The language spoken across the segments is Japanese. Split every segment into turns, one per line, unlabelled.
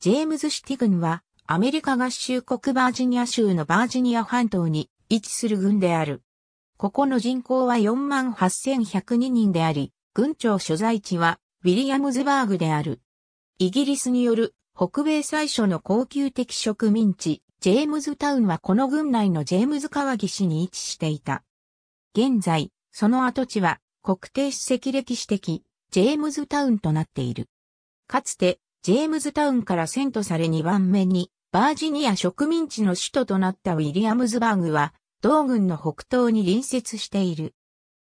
ジェームズシティ軍は、アメリカ合衆国バージニア州のバージニア半島に位置する軍である。ここの人口は48,102人であり、軍庁所在地はウィリアムズバーグである。イギリスによる北米最初の高級的植民地、ジェームズタウンはこの軍内のジェームズ川岸に位置していた。現在、その跡地は国定史跡歴史的ジェームズタウンとなっている。かつてジェームズタウンから遷都され2番目に、バージニア植民地の首都となったウィリアムズバーグは、同軍の北東に隣接している。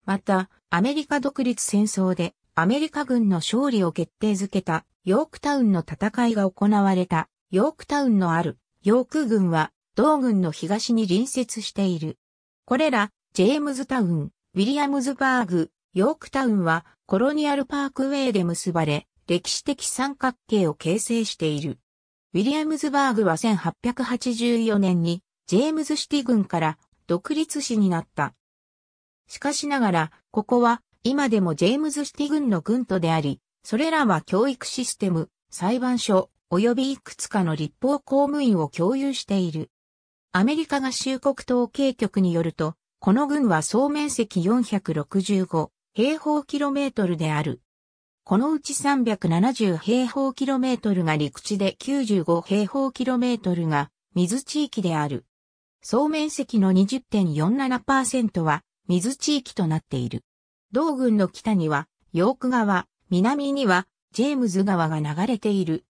また、アメリカ独立戦争で、アメリカ軍の勝利を決定づけた、ヨークタウンの戦いが行われた、ヨークタウンのある、ヨーク軍は、同軍の東に隣接している。これら、ジェームズタウン、ウィリアムズバーグ、ヨークタウンはコロニアルパークウェイで結ばれ、歴史的三角形を形成している。ウィリアムズバーグは1884年にジェームズシティ軍から独立市になった。しかしながら、ここは今でもジェームズシティ軍の軍都であり、それらは教育システム、裁判所、及びいくつかの立法公務員を共有している。アメリカ合衆国統計局によると、この軍は総面積465平方キロメートルである。このうち370平方キロメートルが陸地で95平方キロメートルが水地域である。総面積の20.47%は水地域となっている。同軍の北にはヨーク川、南にはジェームズ川が流れている。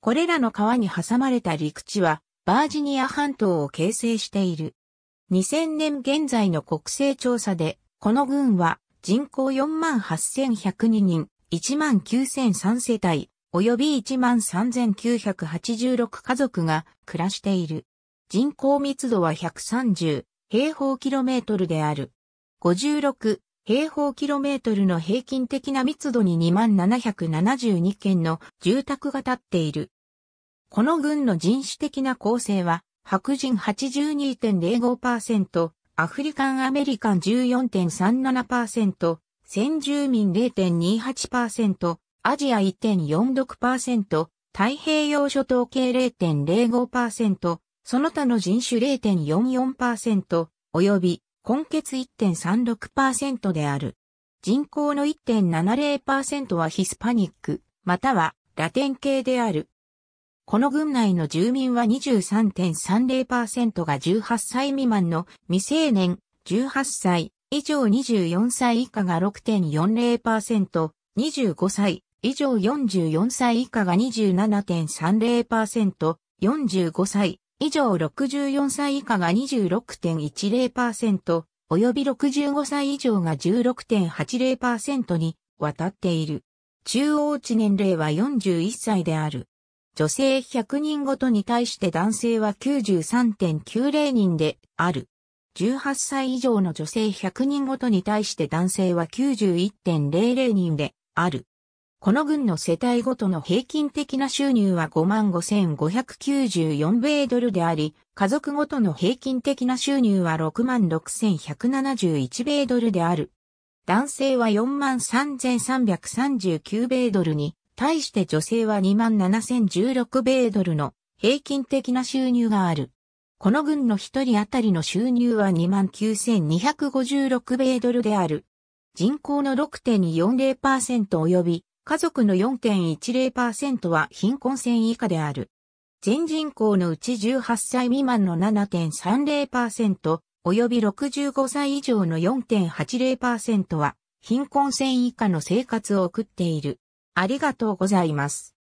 これらの川に挟まれた陸地はバージニア半島を形成している。2000年現在の国勢調査で、この軍は人口48,102人、19,003世帯、及び13,986家族が暮らしている。人口密度は130平方キロメートルである。56平方キロメートルの平均的な密度に2772件の住宅が建っている。この群の人種的な構成は、白人82.05%、アフリカンアメリカン14.37%、先住民0.28%、アジア1.46%、太平洋諸島系0.05%、その他の人種0.44%、及び根血1.36%である。人口の1.70%はヒスパニック、またはラテン系である。この群内の住民は23.30%が18歳未満の未成年、18歳、以上24歳以下が6.40%、25歳以上44歳以下が27.30%、45歳以上64歳以下が26.10%、及び65歳以上が16.80%に渡っている。中央値年齢は41歳である。女性100人ごとに対して男性は93.90人である。18歳以上の女性100人ごとに対して男性は91.00人である。この軍の世帯ごとの平均的な収入は55,594米ドルであり、家族ごとの平均的な収入は66,171米ドルである。男性は43,339米ドルに、対して女性は27,016米ドルの平均的な収入がある。この軍の一人当たりの収入は29,256米ドルである。人口の6.40%及び家族の4.10%は貧困線以下である。全人口のうち18歳未満の7.30%及び65歳以上の4.80%は貧困線以下の生活を送っている。ありがとうございます。